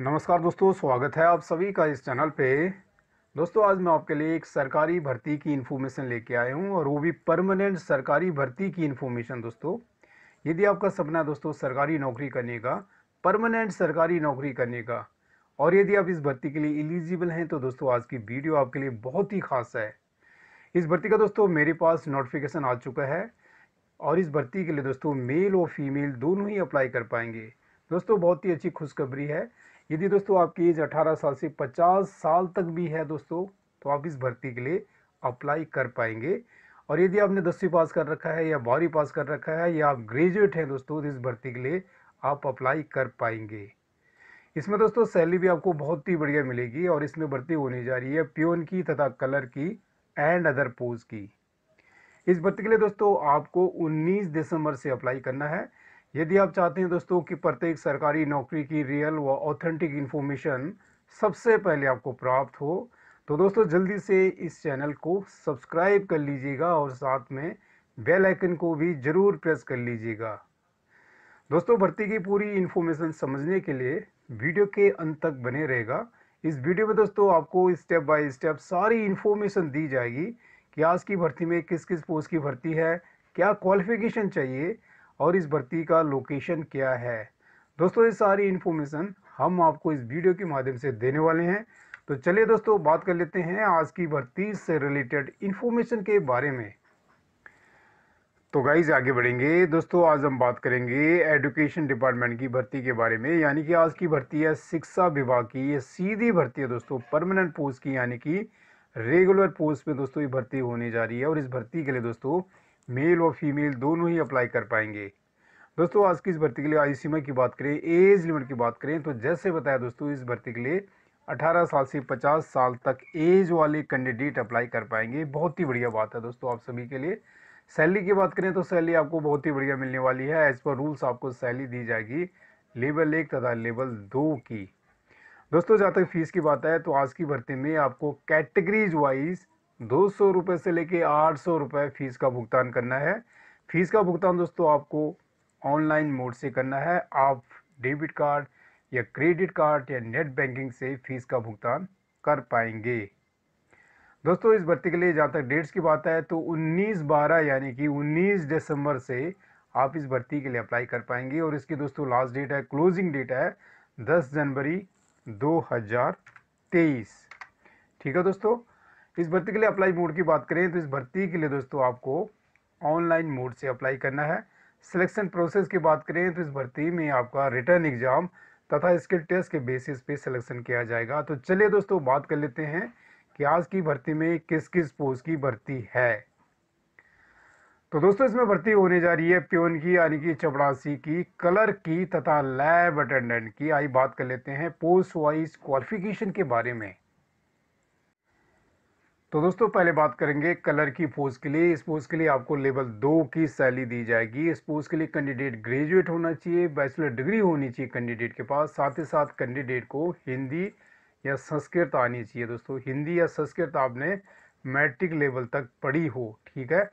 नमस्कार दोस्तों स्वागत है आप सभी का इस चैनल पे दोस्तों आज मैं आपके लिए एक सरकारी भर्ती की इन्फॉर्मेशन लेके आया हूँ और वो भी परमानेंट सरकारी भर्ती की इन्फॉर्मेशन दोस्तों यदि आपका सपना दोस्तों सरकारी नौकरी करने का परमानेंट सरकारी नौकरी करने का और यदि आप इस भर्ती के लिए एलिजिबल हैं तो दोस्तों आज की वीडियो आपके लिए बहुत ही खास है इस भर्ती का दोस्तों मेरे पास नोटिफिकेशन आ चुका है और इस भर्ती के लिए दोस्तों मेल और फीमेल दोनों ही अप्लाई कर पाएंगे दोस्तों बहुत ही अच्छी खुशखबरी है यदि दोस्तों आपकी एज 18 साल से 50 साल तक भी है दोस्तों तो आप इस भर्ती के लिए अप्लाई कर पाएंगे और यदि आपने दसवीं पास कर रखा है या बारहवीं पास कर रखा है या आप ग्रेजुएट हैं दोस्तों तो इस भर्ती के लिए आप अप्लाई कर पाएंगे इसमें दोस्तों सैलरी भी आपको बहुत ही बढ़िया मिलेगी और इसमें भर्ती होने जा रही है प्योन की तथा कलर की एंड अदर पोज की इस भर्ती के लिए दोस्तों आपको 19 दिसंबर से अप्लाई करना है यदि आप चाहते हैं दोस्तों कि प्रत्येक सरकारी नौकरी की रियल व ऑथेंटिक इन्फॉर्मेशन सबसे पहले आपको प्राप्त हो तो दोस्तों जल्दी से इस चैनल को सब्सक्राइब कर लीजिएगा और साथ में बेल आइकन को भी ज़रूर प्रेस कर लीजिएगा दोस्तों भर्ती की पूरी इन्फॉर्मेशन समझने के लिए वीडियो के अंत तक बने रहेगा इस वीडियो में दोस्तों आपको स्टेप बाय स्टेप सारी इन्फॉर्मेशन दी जाएगी कि आज की भर्ती में किस किस पोस्ट की भर्ती है क्या क्वालिफिकेशन चाहिए और इस भर्ती का लोकेशन क्या है दोस्तों ये सारी इन्फॉर्मेशन हम आपको इस वीडियो के माध्यम से देने वाले हैं तो चलिए दोस्तों बात कर लेते हैं आज की भर्ती से रिलेटेड इन्फॉर्मेशन के बारे में तो गाइज आगे बढ़ेंगे दोस्तों आज हम बात करेंगे एजुकेशन डिपार्टमेंट की भर्ती के बारे में यानी कि आज की भर्ती है शिक्षा विभाग की ये सीधी भर्ती है दोस्तों परमानेंट पोस्ट की यानी कि रेगुलर पोस्ट पे दोस्तों ये भर्ती होने जा रही है और इस भर्ती के लिए दोस्तों मेल और फीमेल दोनों ही अप्लाई कर पाएंगे दोस्तों आज की इस भर्ती के लिए आयु सीमा की बात करें एज लिमिट की बात करें तो जैसे बताया दोस्तों इस भर्ती के लिए 18 साल से 50 साल तक एज वाले कैंडिडेट अप्लाई कर पाएंगे बहुत ही बढ़िया बात है दोस्तों आप सभी के लिए सैलरी की बात करें तो सैलरी आपको बहुत ही बढ़िया मिलने वाली है एज पर रूल्स आपको सैलरी दी जाएगी लेवल एक तथा लेवल दो की दोस्तों जहाँ तक फीस की बात है तो आज की भर्ती में आपको कैटेगरीज वाइज दो सौ रुपये से लेके आठ सौ रुपये फ़ीस का भुगतान करना है फ़ीस का भुगतान दोस्तों आपको ऑनलाइन मोड से करना है आप डेबिट कार्ड या क्रेडिट कार्ड या नेट बैंकिंग से फ़ीस का भुगतान कर पाएंगे दोस्तों इस भर्ती के लिए जहाँ तक डेट्स की बात है तो 19 बारह यानी कि 19 दिसंबर से आप इस भर्ती के लिए अप्लाई कर पाएंगे और इसकी दोस्तों लास्ट डेट है क्लोजिंग डेट है 10 जनवरी 2023 ठीक है दोस्तों इस भर्ती के लिए अप्लाई मोड की बात करें तो इस भर्ती के लिए दोस्तों आपको ऑनलाइन मोड से अप्लाई करना है सिलेक्शन प्रोसेस की बात करें तो इस भर्ती में आपका रिटर्न एग्जाम तथा स्किल टेस्ट के बेसिस पे सिलेक्शन किया जाएगा तो चलिए दोस्तों बात कर लेते हैं कि आज की भर्ती में किस किस पोस्ट की भर्ती है तो दोस्तों इसमें भर्ती होने जा रही है प्योन की यानी कि चपरासी की कलर की तथा लैब अटेंडेंट की आई बात कर लेते हैं पोस्ट वाइज क्वालिफिकेशन के बारे में तो दोस्तों पहले बात करेंगे कलर की पोज के लिए इस पोज के लिए आपको लेवल दो की सैली दी जाएगी इस पोज के लिए कैंडिडेट ग्रेजुएट होना चाहिए बैचलर डिग्री होनी चाहिए कैंडिडेट के पास साथ ही साथ कैंडिडेट को हिंदी या संस्कृत आनी चाहिए दोस्तों हिंदी या संस्कृत आपने मैट्रिक लेवल तक पढ़ी हो ठीक है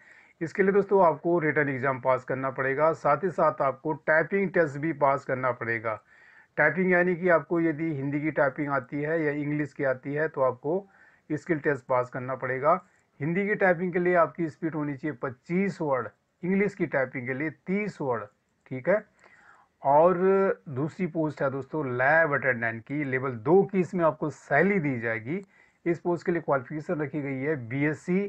इसके लिए दोस्तों आपको रिटर्न एग्ज़ाम पास करना पड़ेगा साथ ही साथ आपको टाइपिंग टेस्ट भी पास करना पड़ेगा टाइपिंग यानी कि आपको यदि हिंदी की टाइपिंग आती है या इंग्लिश की आती है तो आपको स्किल टेस्ट पास करना पड़ेगा हिंदी की टाइपिंग के लिए आपकी स्पीड होनी चाहिए पच्चीस वर्ड इंग्लिश की टाइपिंग के लिए तीस वर्ड ठीक है और दूसरी पोस्ट है दोस्तों लैब अटेंडेंट की लेवल दो की इसमें आपको सैली दी जाएगी इस पोस्ट के लिए क्वालिफिकेशन रखी गई है बीएससी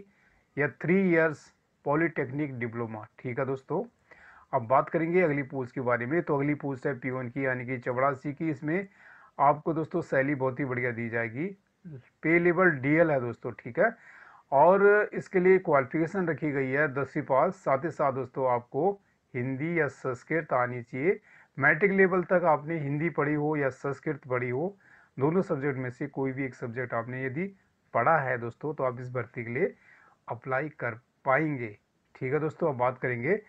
या थ्री इयर्स पॉलिटेक्निक डिप्लोमा ठीक है दोस्तों अब बात करेंगे अगली पोस्ट के बारे में तो अगली पोस्ट है पीवन की यानी कि चौड़ासी की इसमें आपको दोस्तों सैली बहुत ही बढ़िया दी जाएगी पेलेबल डीएल है दोस्तों ठीक है और इसके लिए क्वालिफिकेशन रखी गई है दसवीं पास साथ ही साथ दोस्तों आपको हिंदी या संस्कृत आनी चाहिए मैट्रिक लेवल तक आपने हिंदी पढ़ी हो या संस्कृत पढ़ी हो दोनों सब्जेक्ट में से कोई भी एक सब्जेक्ट आपने यदि पढ़ा है दोस्तों तो आप इस भर्ती के लिए अप्लाई कर पाएंगे ठीक है दोस्तों अब बात करेंगे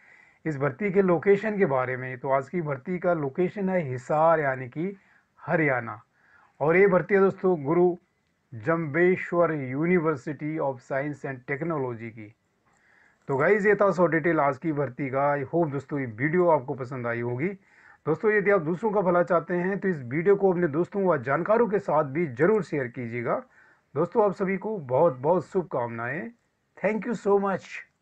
इस भर्ती के लोकेशन के बारे में तो आज की भर्ती का लोकेशन है हिसार यानी कि हरियाणा और ये भर्ती है दोस्तों Guru Jambheshwar university of science and technology की तो गाइज ये था सो डिटेल आज की भर्ती का आई होप दोस्तों ये वीडियो आपको पसंद आई होगी दोस्तों यदि आप दूसरों का भला चाहते हैं तो इस वीडियो को अपने दोस्तों व जानकारों के साथ भी ज़रूर शेयर कीजिएगा दोस्तों आप सभी को बहुत बहुत शुभकामनाएँ थैंक यू सो मच